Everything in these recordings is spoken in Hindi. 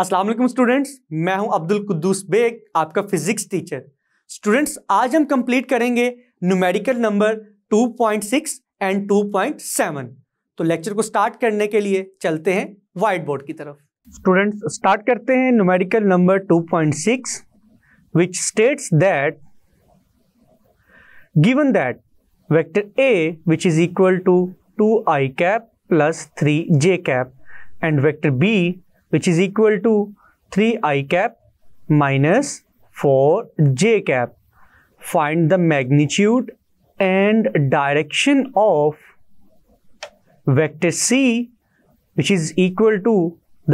अस्सलाम वालेकुम स्टूडेंट्स मैं हूं अब्दुल कुद्दूस बेग आपका फिजिक्स टीचर स्टूडेंट्स आज हम कंप्लीट करेंगे न्यूमेरिकल नंबर 2.6 एंड 2.7 तो लेक्चर को स्टार्ट करने के लिए चलते हैं वाइट बोर्ड की तरफ स्टूडेंट्स स्टार्ट करते हैं numerical number 2.6 that given that vector a which is equal to two I cap plus three J cap and vector b which is equal to 3i cap minus 4j cap. Find the magnitude and direction of vector C which is equal to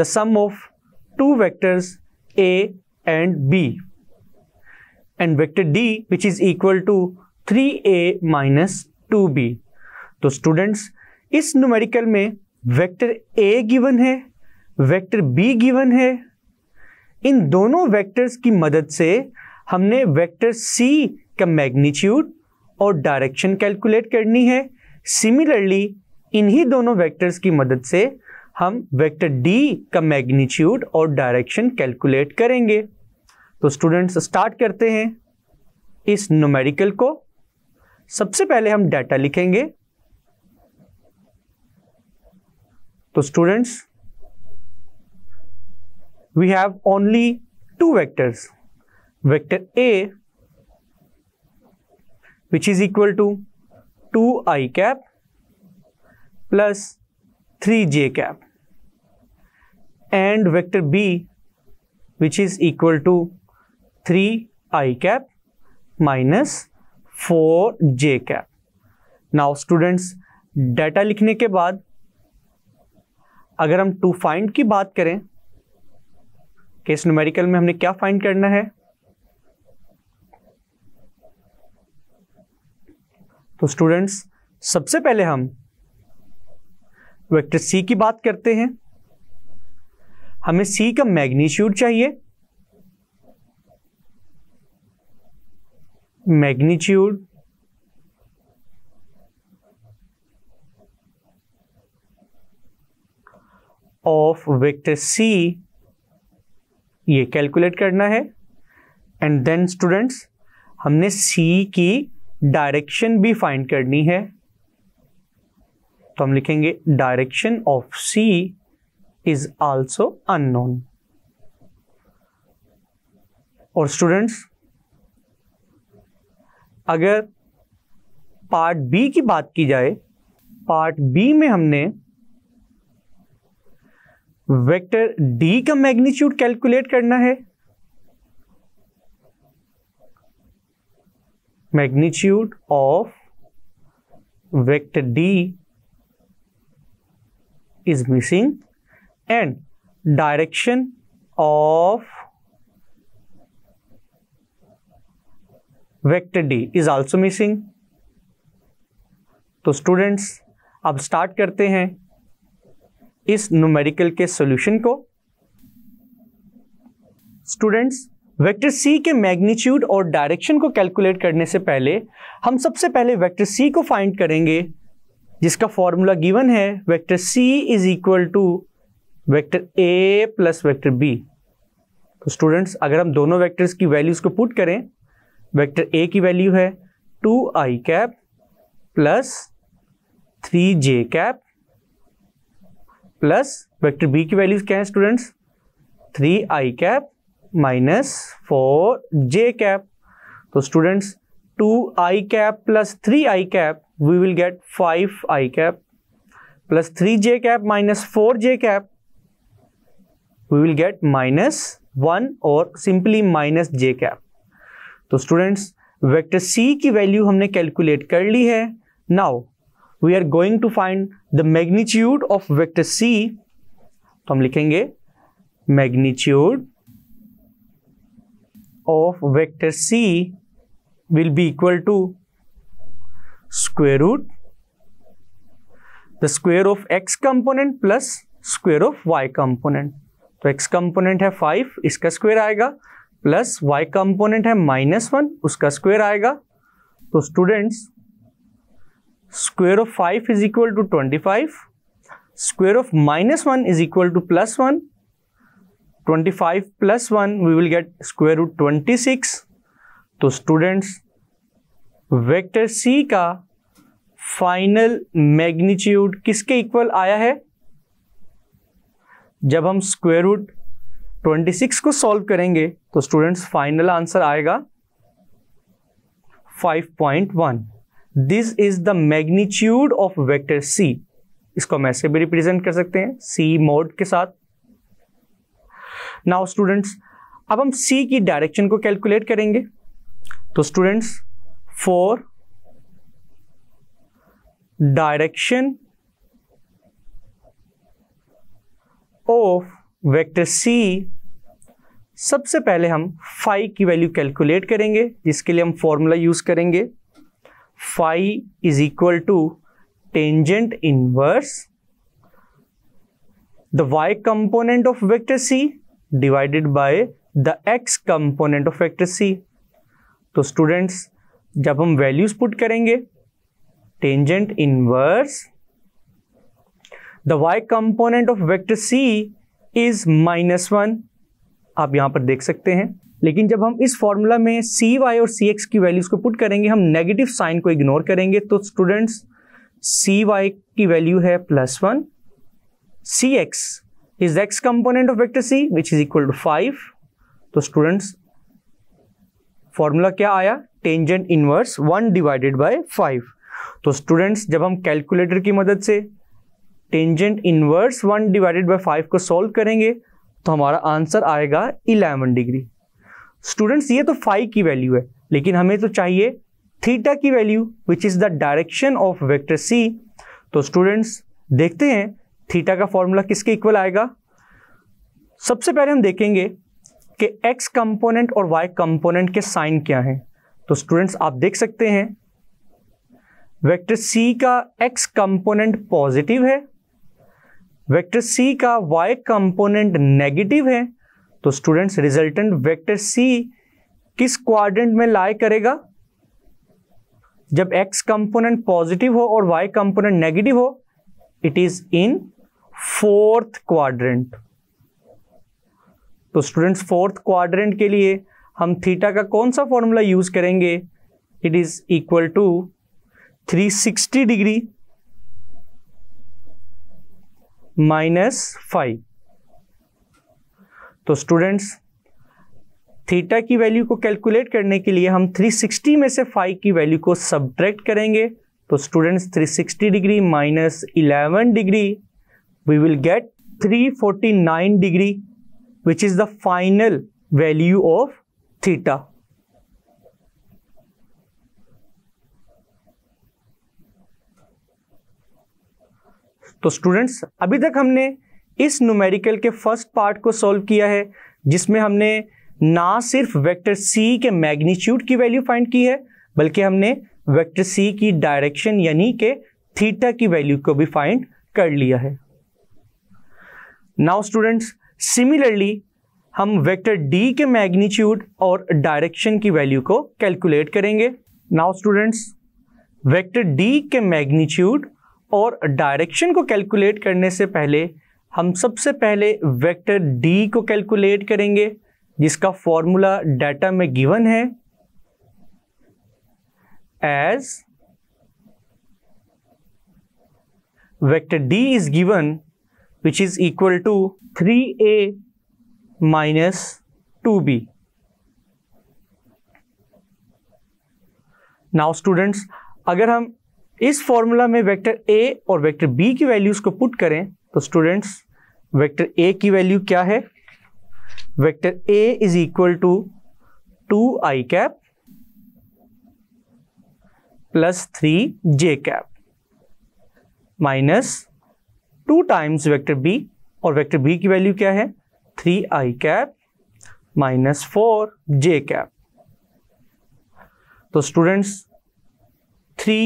the sum of two vectors A and B and vector D which is equal to 3A minus 2B. तो स्टूडेंट्स इस न्यूमेरिकल में वेक्टर ए गिवन है वेक्टर बी गिवन है इन दोनों वेक्टर्स की मदद से हमने वेक्टर सी का मैग्नीट्यूड और डायरेक्शन कैलकुलेट करनी है सिमिलरली इन्हीं दोनों वेक्टर्स की मदद से हम वेक्टर डी का मैग्नीट्यूड और डायरेक्शन कैलकुलेट करेंगे तो स्टूडेंट्स स्टार्ट करते हैं इस न्यूमेरिकल को सबसे पहले हम डाटा लिखेंगे तो students we have only two vectors vector A which is equal to 2i cap plus 3j cap and vector B which is equal to 3i cap minus 4j cap. Now students data लिखने के बाद अगर हम टू फाइंड की बात करें केस न्यूमेरिकल में हमने क्या फाइंड करना है तो स्टूडेंट्स सबसे पहले हम वेक्टर सी की बात करते हैं हमें सी का मैग्नीट्यूड चाहिए मैग्नीट्यूड ऑफ वेक्टर सी ये कैलकुलेट करना है एंड देन स्टूडेंट्स हमने सी की डायरेक्शन भी फाइंड करनी है तो हम लिखेंगे direction of c is also unknown और स्टूडेंट्स अगर पार्ट बी की बात की जाए पार्ट बी में हमने वेक्टर डी का मैग्नीट्यूड कैलकुलेट करना है magnitude of vector D is missing and direction of vector D is also missing तो स्टूडेंट्स अब स्टार्ट करते हैं इस न्यूमेरिकल के सॉल्यूशन को स्टूडेंट्स वेक्टर सी के मैग्नीट्यूड और डायरेक्शन को कैलकुलेट करने से पहले हम सबसे पहले वेक्टर सी को फाइंड करेंगे जिसका फॉर्मूला गिवन है vector C is equal to vector a plus vector B तो स्टूडेंट्स अगर हम दोनों वेक्टर्स की वैल्यूज़ को पुट करें वेक्टर ए की वैल्यू है टू आई कैप प्लस थ्री जे कैप प्लस वेक्टर बी की वैल्यूज क्या है स्टूडेंट्स थ्री आई कैप माइनस फोर जे कैप तो students two I cap plus three I cap we will get five I cap plus three J cap minus four J cap we will get minus one और सिंपली माइनस जे कैप तो स्टूडेंट्स वेक्टर सी की वैल्यू हमने कैलकुलेट कर ली है now we are going to find the magnitude of vector C तो हम लिखेंगे magnitude of vector C will be equal to square root the square of X component plus square of Y component तो एक्स कंपोनेंट है फाइव इसका स्क्वेयर आएगा प्लस वाई कंपोनेंट है माइनस वन उसका स्क्वेयर आएगा तो students square of five is equal to twenty five square of minus one is equal to plus one twenty five plus one we will get square root twenty six तो स्टूडेंट्स वेक्टर सी का फाइनल मैग्नीट्यूड किसके इक्वल आया है जब हम स्क्वेयर रूट ट्वेंटी सिक्स को सॉल्व करेंगे तो स्टूडेंट्स फाइनल आंसर आएगा five point one this is the magnitude of vector C इसको हम ऐसे भी रिप्रेजेंट कर सकते हैं सी मोड के साथ नाउ स्टूडेंट्स अब हम सी की डायरेक्शन को कैलकुलेट करेंगे तो students for direction of vector C सबसे पहले हम फाइव की वैल्यू कैलकुलेट करेंगे जिसके लिए हम फॉर्मूला यूज करेंगे phi is equal to tangent inverse the y component of vector c divided by the x component of vector c तो स्टूडेंट्स जब हम वैल्यूज पुट करेंगे tangent inverse the Y component of vector C is minus one आप यहां पर देख सकते हैं लेकिन जब हम इस फॉर्मूला में सी वाई और सी एक्स की वैल्यूज को पुट करेंगे हम नेगेटिव साइन को इग्नोर करेंगे तो स्टूडेंट्स सी वाई की वैल्यू है plus one C X is X component of vector C which is equal to five तो स्टूडेंट्स फॉर्मूला क्या आया tangent inverse one divided by five तो स्टूडेंट्स जब हम कैलकुलेटर की मदद से tangent inverse one divided by five को सॉल्व करेंगे तो हमारा आंसर आएगा इलेवन डिग्री स्टूडेंट्स ये तो फाइव की वैल्यू है लेकिन हमें तो चाहिए थीटा की value which is the direction of vector C तो स्टूडेंट्स देखते हैं थीटा का फॉर्मूला किसके इक्वल आएगा सबसे पहले हम देखेंगे कि एक्स कंपोनेंट और वाई कंपोनेंट के साइन क्या हैं तो स्टूडेंट्स आप देख सकते हैं वेक्टर सी का एक्स कंपोनेंट पॉजिटिव है वेक्टर सी का वाई कंपोनेंट नेगेटिव है तो स्टूडेंट्स रिजल्टेंट वेक्टर सी किस क्वाड्रेंट में लाई करेगा जब एक्स कंपोनेंट पॉजिटिव हो और वाई कंपोनेंट नेगेटिव हो it is in fourth quadrant तो स्टूडेंट्स फोर्थ क्वाड्रेंट के लिए हम थीटा का कौन सा फॉर्मूला यूज करेंगे it is equal to 360 degree minus five तो स्टूडेंट्स थीटा की वैल्यू को कैलकुलेट करने के लिए हम 360 में से फाइव की वैल्यू को सब्ट्रैक्ट करेंगे तो students 360 degree minus 11 degree we will get 349 degree which is the final value of theta तो स्टूडेंट्स अभी तक हमने इस न्यूमेरिकल के फर्स्ट पार्ट को सॉल्व किया है जिसमें हमने ना सिर्फ वेक्टर सी के मैग्नीट्यूड की वैल्यू फाइंड की है बल्कि हमने वेक्टर सी की डायरेक्शन यानी के थीटा की वैल्यू को भी फाइंड कर लिया है नाउ स्टूडेंट्स सिमिलरली हम वेक्टर डी के मैग्नीट्यूड और डायरेक्शन की वैल्यू को कैलकुलेट करेंगे नाउ स्टूडेंट्स वेक्टर डी के मैग्नीट्यूड और डायरेक्शन को कैलकुलेट करने से पहले हम सबसे पहले वेक्टर डी को कैलकुलेट करेंगे जिसका फॉर्मूला डाटा में गिवन है as vector D is given equal to three A 3a two B now students अगर हम इस फॉर्मूला में वेक्टर ए और वेक्टर बी की वैल्यूज को पुट करें तो स्टूडेंट्स वेक्टर ए की वैल्यू क्या है vector A is equal to two I cap plus three J cap minus two times vector B और वेक्टर बी की वैल्यू क्या है थ्री आई कैप माइनस फोर जे कैप तो स्टूडेंट्स थ्री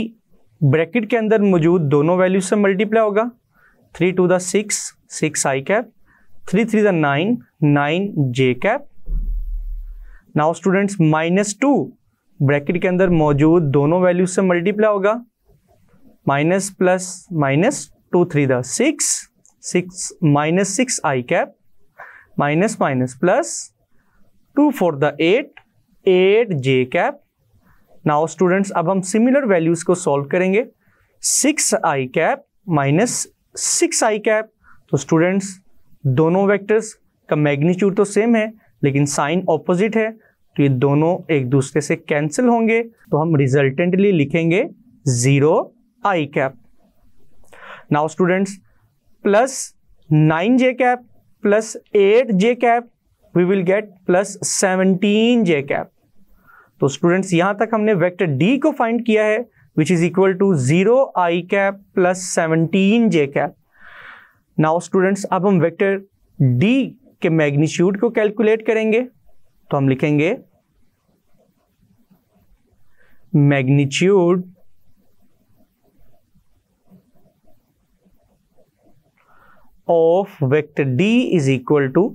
ब्रैकेट के अंदर मौजूद दोनों वैल्यू से मल्टीप्लाई होगा three two the six six I cap three three the nine nine J cap now students minus two bracket के अंदर मौजूद दोनों वैल्यूज से मल्टीप्लाई होगा minus plus minus two three the six six minus six I cap minus minus plus two four the eight eight J cap now students अब हम सिमिलर वैल्यूज को सॉल्व करेंगे six I cap minus six I cap तो स्टूडेंट्स दोनों वेक्टर्स का मैग्नीट्यूड तो सेम है लेकिन साइन ऑपोजिट है तो ये दोनों एक दूसरे से कैंसिल होंगे तो हम रिजल्टेंटली लिखेंगे zero I cap now students plus nine J cap plus eight J cap we will get plus seventeen J cap तो स्टूडेंट्स यहां तक हमने वेक्टर डी को फाइंड किया है which is equal to 0 i cap plus 17 j cap. Now students अब हम वेक्टर d के मैग्नीट्यूड को कैलकुलेट करेंगे तो हम लिखेंगे magnitude of vector d is equal to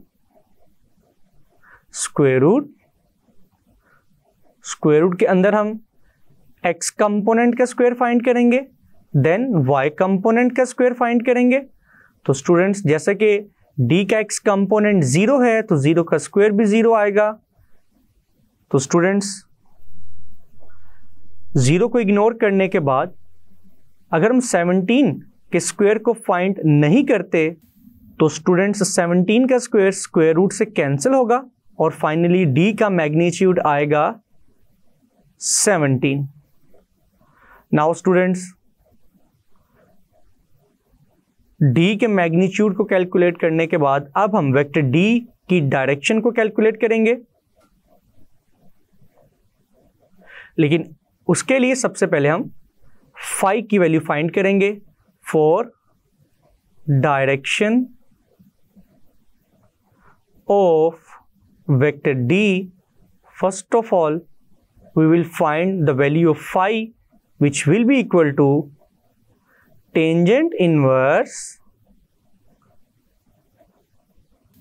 square root square root के अंदर हम एक्स कंपोनेंट का स्क्वायर फाइंड करेंगे देन वाई कंपोनेंट का स्क्वायर फाइंड करेंगे तो स्टूडेंट्स जैसे कि डी का एक्स कंपोनेंट जीरो है तो जीरो का स्क्वायर भी जीरो आएगा तो स्टूडेंट्स जीरो को इग्नोर करने के बाद अगर हम 17 के स्क्वायर को फाइंड नहीं करते तो स्टूडेंट्स 17 का स्क्वायर स्क्वायर रूट से कैंसिल होगा और फाइनली डी का मैग्नीट्यूड आएगा 17 नाउ स्टूडेंट्स डी के मैग्नीट्यूड को कैलकुलेट करने के बाद अब हम वेक्टर डी की डायरेक्शन को कैलकुलेट करेंगे लेकिन उसके लिए सबसे पहले हम फाइव की वैल्यू फाइंड करेंगे for direction of vector D first of all we will find the value of five which will be equal to tangent inverse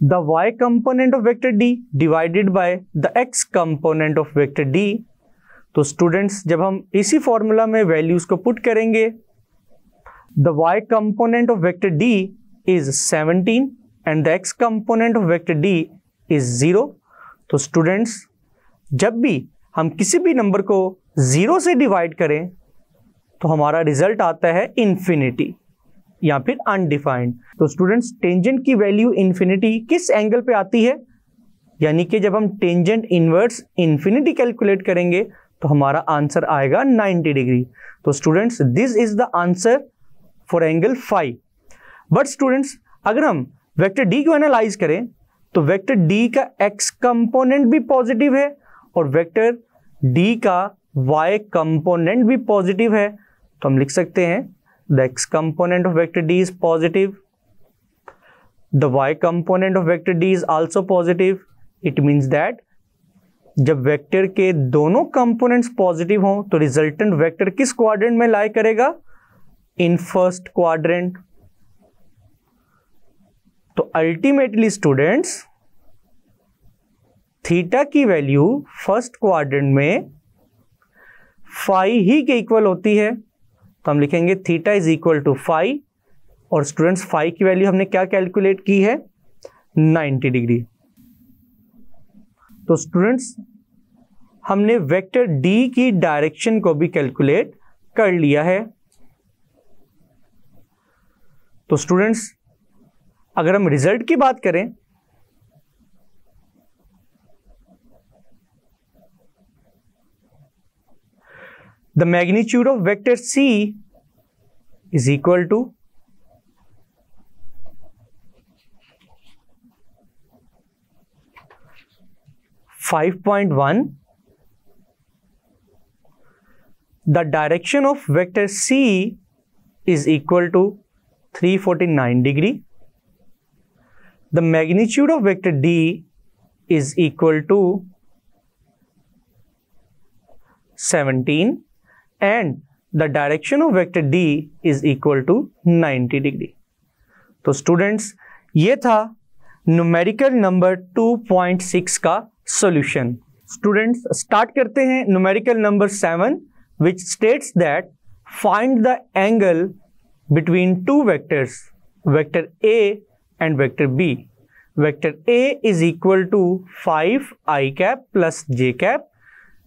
the Y component of vector D divided by the X component of vector D तो स्टूडेंट्स जब हम इसी फॉर्मूला में वैल्यूज को पुट करेंगे the Y component of vector D is 17 and the X component of vector D is zero तो स्टूडेंट्स जब भी हम किसी भी नंबर को जीरो से डिवाइड करें तो हमारा रिजल्ट आता है इन्फिनिटी या फिर अनडिफाइंड तो स्टूडेंट्स टेंजेंट की वैल्यू इन्फिनिटी किस एंगल पे आती है यानी कि जब हम टेंजेंट इनवर्स इन्फिनिटी कैलकुलेट करेंगे तो हमारा आंसर आएगा 90 डिग्री तो students this is the answer for angle five but students अगर हम वेक्टर डी को एनालाइज करें तो वेक्टर डी का एक्स कंपोनेंट भी पॉजिटिव है और वेक्टर डी का वाई कंपोनेंट भी पॉजिटिव है तो हम लिख सकते हैं the X component of vector D is positive the Y component of vector D is also positive it means that जब वेक्टर के दोनों कंपोनेंट्स पॉजिटिव हों तो रिजल्टेंट वेक्टर किस क्वाड्रेंट में लाई करेगा इन फर्स्ट क्वाड्रेंट तो अल्टीमेटली स्टूडेंट्स थीटा की वैल्यू फर्स्ट क्वाड्रेंट में फाइव ही के इक्वल होती है तो हम लिखेंगे theta is equal to five और स्टूडेंट्स फाइव की वैल्यू हमने क्या कैलकुलेट की है 90 डिग्री तो स्टूडेंट्स हमने वेक्टर डी की डायरेक्शन को भी कैलकुलेट कर लिया है तो स्टूडेंट्स अगर हम रिजल्ट की बात करें the magnitude of vector C is equal to Five point one. The direction of vector C is equal to three forty nine degree. The magnitude of vector D is equal to 17 and the direction of vector D is equal to 90 degree तो स्टूडेंट्स ये था न्यूमेरिकल नंबर 2.6 का सॉल्यूशन स्टूडेंट्स स्टार्ट करते हैं numerical number seven which states that find the angle between two vectors vector A and vector B vector A is equal to five I cap plus J cap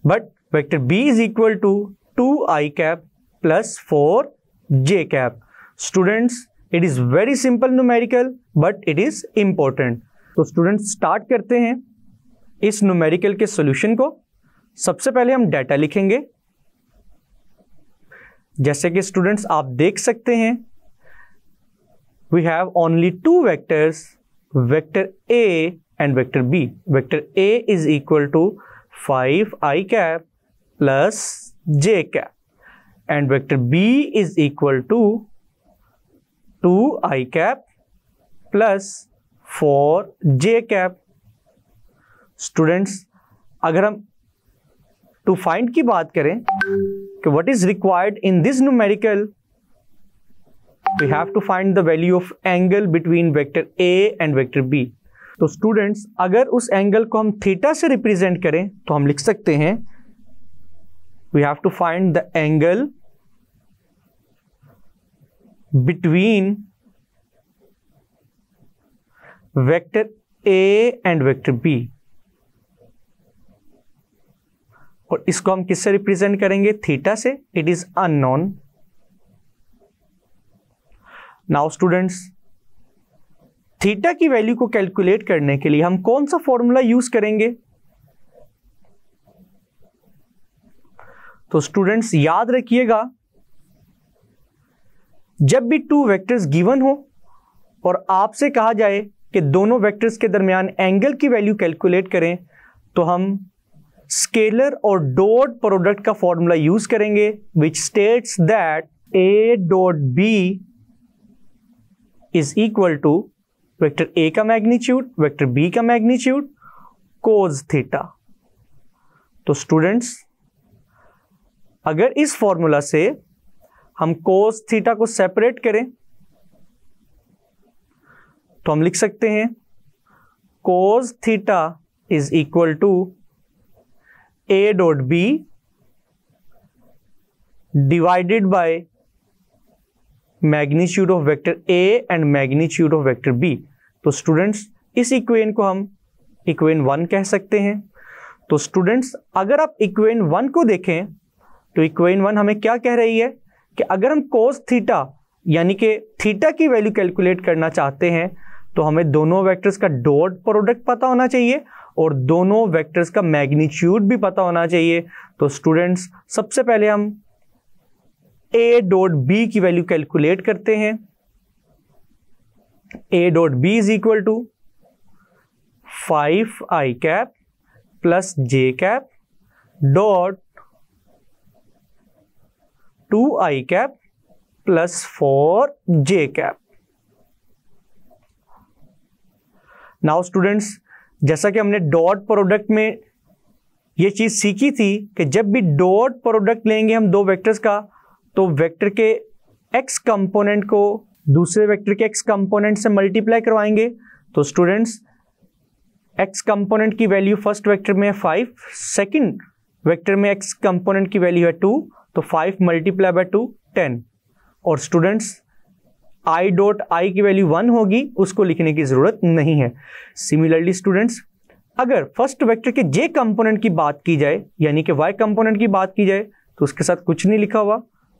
but vector B is equal to two I cap plus four J cap students it is very simple numerical but it is important तो स्टूडेंट्स स्टार्ट करते हैं इस न्यूमेरिकल के सोल्यूशन को सबसे पहले हम डाटा लिखेंगे जैसे कि स्टूडेंट्स आप देख सकते हैं we have only two vectors vector A and vector B vector A is equal to five I cap plus j cap and vector b is equal to 2 i cap plus 4 j cap students अगर हम टू फाइंड की बात करें कि what is required in this numerical we have to find the value of angle between vector A and vector B तो स्टूडेंट्स अगर उस एंगल को हम थीटा से रिप्रेजेंट करें तो हम लिख सकते हैं we have to find the angle between vector A and vector B और इसको हम किससे रिप्रेजेंट करेंगे थीटा से it is unknown now students theta की वैल्यू को कैलकुलेट करने के लिए हम कौन सा फॉर्मूला यूज करेंगे तो स्टूडेंट्स याद रखिएगा जब भी टू वेक्टर्स गिवन हो और आपसे कहा जाए कि दोनों वेक्टर्स के दरमियान एंगल की वैल्यू कैलकुलेट करें तो हम स्केलर और डॉट प्रोडक्ट का फॉर्मूला यूज करेंगे which states that A dot B is equal to vector A का मैग्नीट्यूड वेक्टर बी का मैग्नीट्यूड कोज थीटा तो स्टूडेंट्स अगर इस फॉर्मूला से हम कोस थीटा को सेपरेट करें तो हम लिख सकते हैं cos theta is equal to A dot B divided by magnitude of vector A and magnitude of vector B तो स्टूडेंट्स इस इक्वेन को हम इक्वेन वन कह सकते हैं तो स्टूडेंट्स अगर आप इक्वेन वन को देखें तो इक्वेन वन हमें क्या कह रही है कि अगर हम कोस थीटा यानी कि थीटा की वैल्यू कैलकुलेट करना चाहते हैं तो हमें दोनों वेक्टर्स का डॉट प्रोडक्ट पता होना चाहिए और दोनों वेक्टर्स का मैग्नीट्यूड भी पता होना चाहिए तो स्टूडेंट्स सबसे पहले हम ए डॉट बी की वैल्यू कैलकुलेट करते हैं A dot B is equal to five I cap plus J cap dot two I cap plus four J cap now students जैसा कि हमने डॉट प्रोडक्ट में यह चीज़ सीखी थी कि जब भी डॉट प्रोडक्ट लेंगे हम दो वेक्टर्स का तो वेक्टर के एक्स कंपोनेंट को दूसरे वेक्टर के एक्स कंपोनेंट से मल्टीप्लाई करवाएंगे तो स्टूडेंट्स एक्स कंपोनेंट की वैल्यू फर्स्ट वेक्टर में है फाइव सेकेंड वेक्टर में एक्स कंपोनेंट की वैल्यू है टू तो five multiply by two ten और स्टूडेंट्स आई डॉट आई की वैल्यू वन होगी उसको लिखने की ज़रूरत नहीं है सिमिलरली स्टूडेंट्स अगर फर्स्ट वेक्टर के जे कंपोनेंट की बात की जाए यानी कि वाई कंपोनेंट की बात की जाए तो उसके साथ कुछ नहीं लिखा हुआ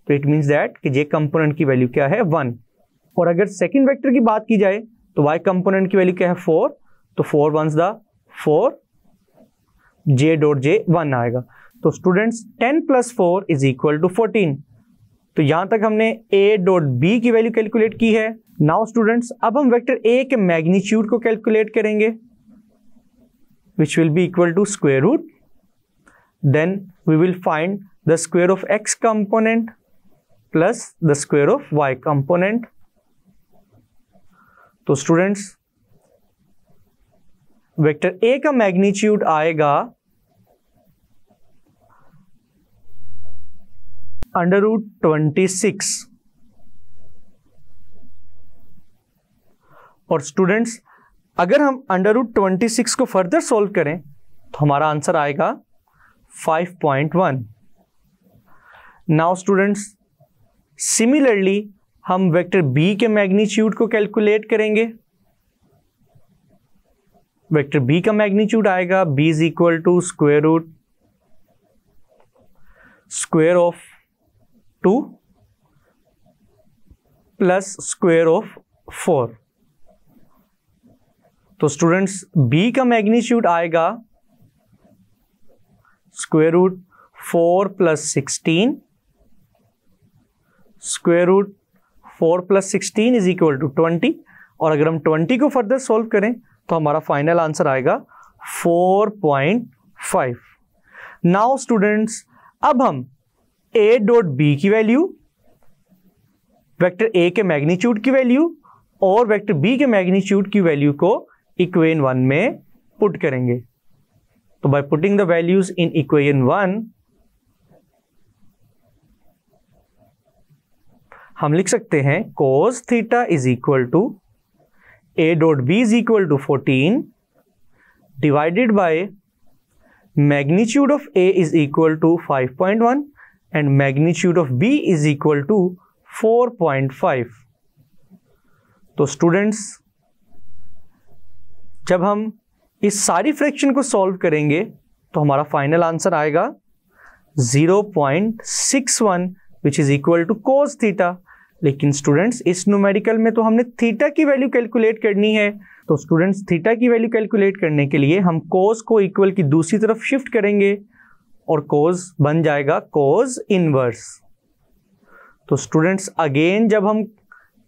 तो इट मीन्स दैट कि j कंपोनेंट की वैल्यू क्या है वन और अगर सेकेंड वेक्टर की बात की जाए तो वाई कंपोनेंट की वैल्यू क्या है फोर तो four once the four J dot J one आएगा तो students 10 plus four is equal to fourteen तो यहां तक हमने ए डॉट बी की वैल्यू कैलकुलेट की है नाउ स्टूडेंट्स अब हम वेक्टर ए के मैग्नीट्यूड को कैलकुलेट करेंगे which will be equal to square root then we will find the square of X component plus the square of Y component तो स्टूडेंट्स वेक्टर ए का मैग्नीट्यूड आएगा अंडर रूट ट्वेंटी सिक्स और स्टूडेंट्स अगर हम अंडर रूट ट्वेंटी सिक्स को फर्दर सॉल्व करें तो हमारा आंसर आएगा five point one now students similarly हम वेक्टर बी के मैग्नीट्यूड को कैलकुलेट करेंगे वेक्टर बी का मैग्नीट्यूड आएगा B is equal to square root square of two plus square of four तो स्टूडेंट्स बी का मैग्नीट्यूड आएगा square root four plus sixteen square root four plus sixteen is equal to twenty और अगर हम ट्वेंटी को फर्दर सॉल्व करें तो हमारा फाइनल आंसर आएगा four point five now students अब हम ए डॉट बी की वैल्यू वेक्टर ए के मैग्नीट्यूड की वैल्यू और वेक्टर बी के मैग्नीट्यूड की वैल्यू को इक्वेन वन में पुट करेंगे तो by putting the values in equation one हम लिख सकते हैं cos theta is equal to A dot B is equal to fourteen divided by magnitude of A is equal to five point one and magnitude of B is equal to 4.5 तो स्टूडेंट्स जब हम इस सारी फ्रैक्शन को सॉल्व करेंगे तो हमारा फाइनल आंसर आएगा 0.61 which is equal to cos theta लेकिन स्टूडेंट्स इस न्यूमेरिकल में तो हमने थीटा की वैल्यू कैलकुलेट करनी है तो स्टूडेंट्स थीटा की वैल्यू कैलकुलेट करने के लिए हम कोस को इक्वल की दूसरी तरफ शिफ्ट करेंगे और कोज बन जाएगा कोज इनवर्स तो स्टूडेंट्स अगेन जब हम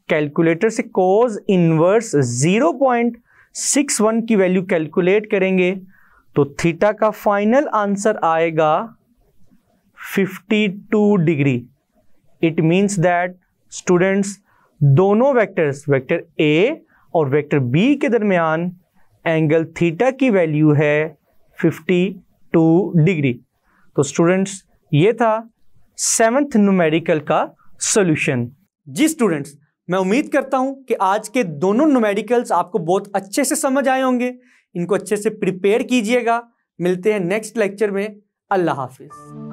कैलकुलेटर से कोज इनवर्स 0.61 की वैल्यू कैलकुलेट करेंगे तो थीटा का फाइनल आंसर आएगा 52 degree it means that students दोनों वेक्टर्स वेक्टर ए और वेक्टर बी के दरमियान एंगल थीटा की वैल्यू है 52 डिग्री तो स्टूडेंट्स ये था सेवेंथ नुमेरिकल का सोल्यूशन जी स्टूडेंट्स मैं उम्मीद करता हूं कि आज के दोनों नोमेडिकल्स आपको बहुत अच्छे से समझ आए होंगे इनको अच्छे से प्रिपेयर कीजिएगा मिलते हैं नेक्स्ट लेक्चर में अल्लाह हाफिज़